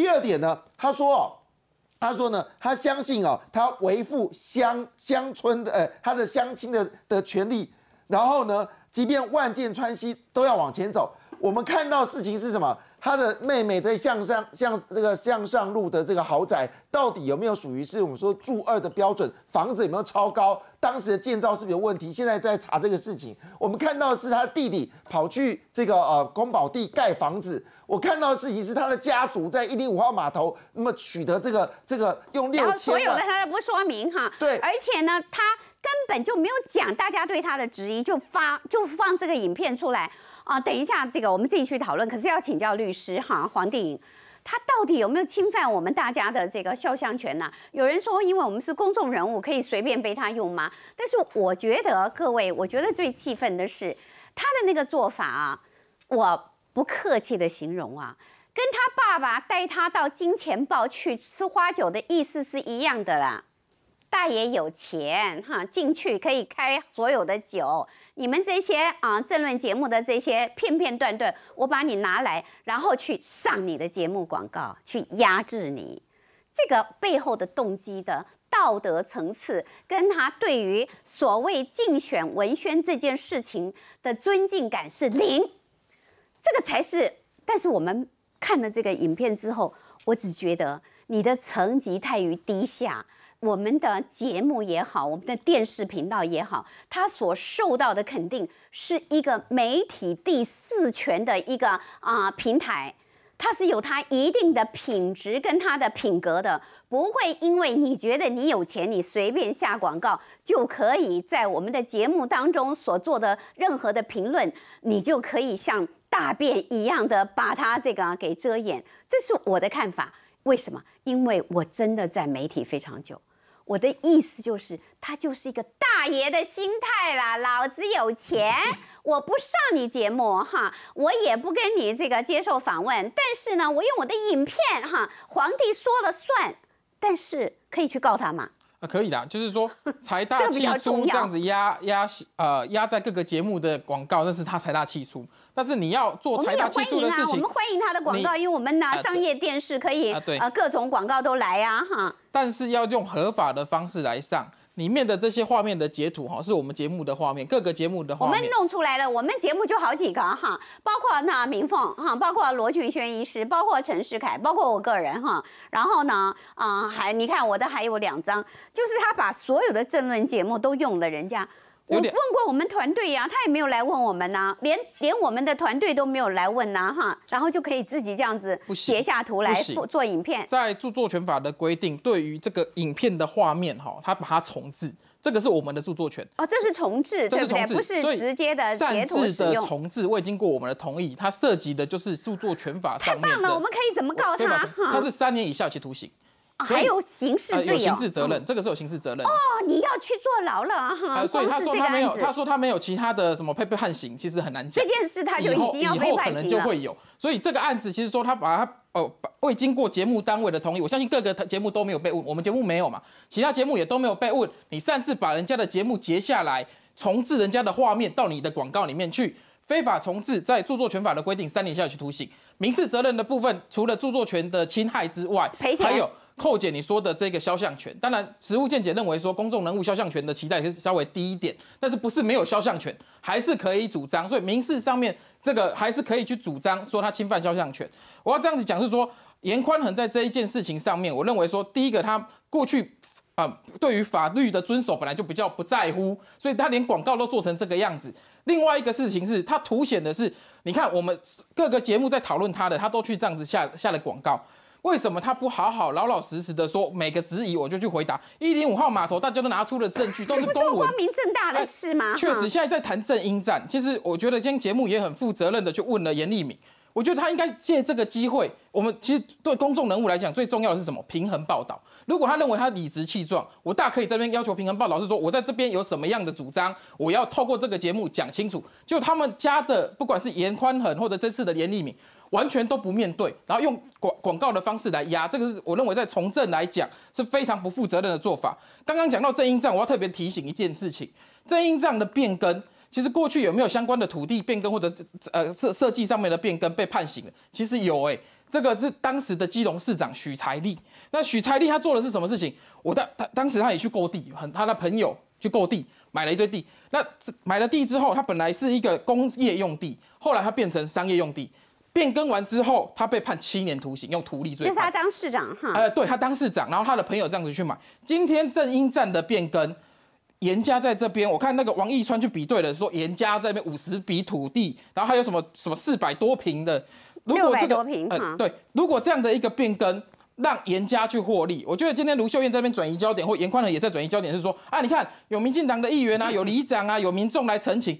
第二点呢，他说哦，他说呢，他相信哦，他维护乡乡村的，呃，他的乡亲的的权利，然后呢，即便万箭穿心都要往前走。我们看到事情是什么？他的妹妹在向上向这个向上路的这个豪宅，到底有没有属于是我们说住二的标准房子有没有超高？当时的建造是不是有问题？现在在查这个事情。我们看到的是他弟弟跑去这个呃宫保地盖房子。我看到的事情是他的家族在一零五号码头那么取得这个这个用六千。然所有的他都不说明哈。对，而且呢，他根本就没有讲大家对他的质疑，就发就放这个影片出来啊。等一下，这个我们自己去讨论，可是要请教律师哈，黄定颖。他到底有没有侵犯我们大家的这个肖像权呢？有人说，因为我们是公众人物，可以随便被他用吗？但是我觉得，各位，我觉得最气愤的是他的那个做法啊，我不客气的形容啊，跟他爸爸带他到金钱豹去吃花酒的意思是一样的啦。大爷有钱，哈，进去可以开所有的酒。你们这些啊，政论节目的这些片片段段，我把你拿来，然后去上你的节目广告，去压制你。这个背后的动机的道德层次，跟他对于所谓竞选文宣这件事情的尊敬感是零。这个才是。但是我们看了这个影片之后，我只觉得你的层级太于低下。我们的节目也好，我们的电视频道也好，它所受到的肯定是一个媒体第四权的一个啊平台，它是有它一定的品质跟它的品格的，不会因为你觉得你有钱，你随便下广告就可以在我们的节目当中所做的任何的评论，你就可以像大便一样的把它这个给遮掩。这是我的看法。为什么？因为我真的在媒体非常久。我的意思就是，他就是一个大爷的心态啦。老子有钱，我不上你节目哈，我也不跟你这个接受访问。但是呢，我用我的影片哈，皇帝说了算。但是可以去告他吗？啊，可以的，就是说 财大气粗这样子压压呃压在各个节目的广告，那是他财大气粗，但是你要做财大气粗的事情。我们欢迎啊，我们欢迎他的广告，因为我们拿商业电视可以啊，各种广告都来呀哈。但是要用合法的方式来上。里面的这些画面的截图哈，是我们节目的画面，各个节目的画面。我们弄出来了，我们节目就好几个哈，包括那明凤哈，包括罗俊轩医师，包括陈世凯，包括我个人哈。然后呢，啊，还你看我的还有两张，就是他把所有的政论节目都用了人家。我问过我们团队呀，他也没有来问我们呐，连连我们的团队都没有来问呐哈，然后就可以自己这样子截下图来做影片。在著作权法的规定，对于这个影片的画面哈，他把它重置，这个是我们的著作权哦，这是重置，这是重不是直接的截图的重置，未经过我们的同意，它涉及的就是著作权法上面太棒了，我们可以怎么告他？他是三年以下有期徒刑。还有刑事，有刑事责任，这个是有刑事责任哦，你要去坐牢了啊！所以他说他没有，他说他没有其他的什么配备判刑，其实很难讲。这件事他就已经要判刑了。以后可能就会有，所以这个案子其实说他把他哦未经过节目单位的同意，我相信各个节目都没有被问，我们节目没有嘛，其他节目也都没有被问。你擅自把人家的节目截下来，重置人家的画面到你的广告里面去，非法重置，在著作权法的规定，三年下去徒刑。民事责任的部分，除了著作权的侵害之外，还有。扣减你说的这个肖像权，当然实物见解认为说公众人物肖像权的期待是稍微低一点，但是不是没有肖像权，还是可以主张，所以民事上面这个还是可以去主张说他侵犯肖像权。我要这样子讲是说，严宽恒在这一件事情上面，我认为说第一个他过去啊对于法律的遵守本来就比较不在乎，所以他连广告都做成这个样子。另外一个事情是他凸显的是，你看我们各个节目在讨论他的，他都去这样子下下了广告。为什么他不好好老老实实的说每个质疑我就去回答？一零五号码头大家都拿出了证据，都是公文，光明正大的事吗？确实，现在在谈正英战。其实我觉得今天节目也很负责任的去问了严立敏。我觉得他应该借这个机会，我们其实对公众人物来讲最重要的是什么？平衡报道。如果他认为他理直气壮，我大可以这边要求平衡报，道，是说，我在这边有什么样的主张，我要透过这个节目讲清楚。就他们家的，不管是严宽衡或者这次的严立敏，完全都不面对，然后用广广告的方式来压，这个是我认为在从政来讲是非常不负责任的做法。刚刚讲到正英账，我要特别提醒一件事情：正英账的变更。其实过去有没有相关的土地变更或者呃设设计上面的变更被判刑其实有哎，这个是当时的基隆市长许才利。那许才利他做的是什么事情？我当他当时他也去购地，很他的朋友去购地买了一堆地。那买了地之后，他本来是一个工业用地，后来他变成商业用地，变更完之后他被判七年徒刑，用土地罪。就是他当市长哈？呃，对他当市长，然后他的朋友这样子去买。今天正因站的变更。严家在这边，我看那个王毅川去比对了，说严家这边五十笔土地，然后还有什么什么四百多平的，如果这个，对，如果这样的一个变更让严家去获利，我觉得今天卢秀燕这边转移焦点，或严宽仁也在转移焦点，是说，啊，你看有民进党的议员啊，有里长啊，有民众来澄清，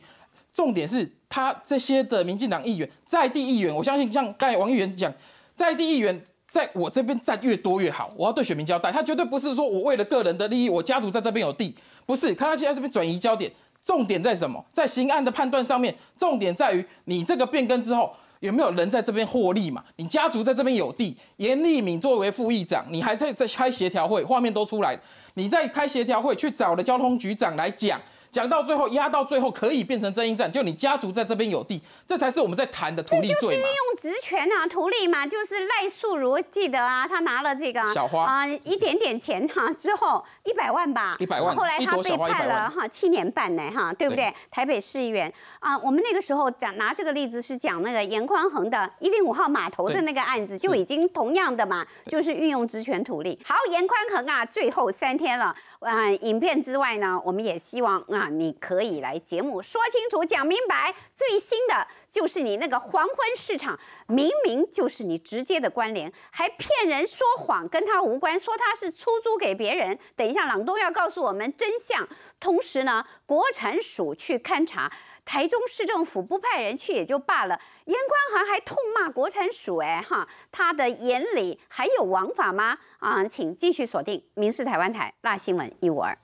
重点是他这些的民进党议员在地议员，我相信像刚才王议员讲，在地议员在我这边占越多越好，我要对选民交代，他绝对不是说我为了个人的利益，我家族在这边有地。不是，看他现在这边转移焦点，重点在什么？在刑案的判断上面，重点在于你这个变更之后有没有人在这边获利嘛？你家族在这边有地，严立敏作为副议长，你还在在开协调会，画面都出来，你在开协调会去找了交通局长来讲。讲到最后，压到最后，可以变成争议战，就你家族在这边有地，这才是我们在谈的土地罪嘛。这就是运用职权啊，图利嘛，就是赖素如记得啊，他拿了这个小花啊一点点钱哈，之后一百万吧，一百万，后来他被判了哈七年半呢哈，对不对？台北市议员啊，我们那个时候讲拿这个例子是讲那个严宽恒的一零五号码头的那个案子，就已经同样的嘛，就是运用职权图利。好，严宽恒啊，最后三天了，嗯，影片之外呢，我们也希望啊。啊，你可以来节目说清楚、讲明白。最新的就是你那个黄昏市场，明明就是你直接的关联，还骗人说谎，跟他无关，说他是出租给别人。等一下，朗东要告诉我们真相。同时呢，国产署去勘查，台中市政府不派人去也就罢了，严光航还痛骂国产署，哎哈，他的眼里还有王法吗？啊，请继续锁定《民事台湾台》那新闻一五二。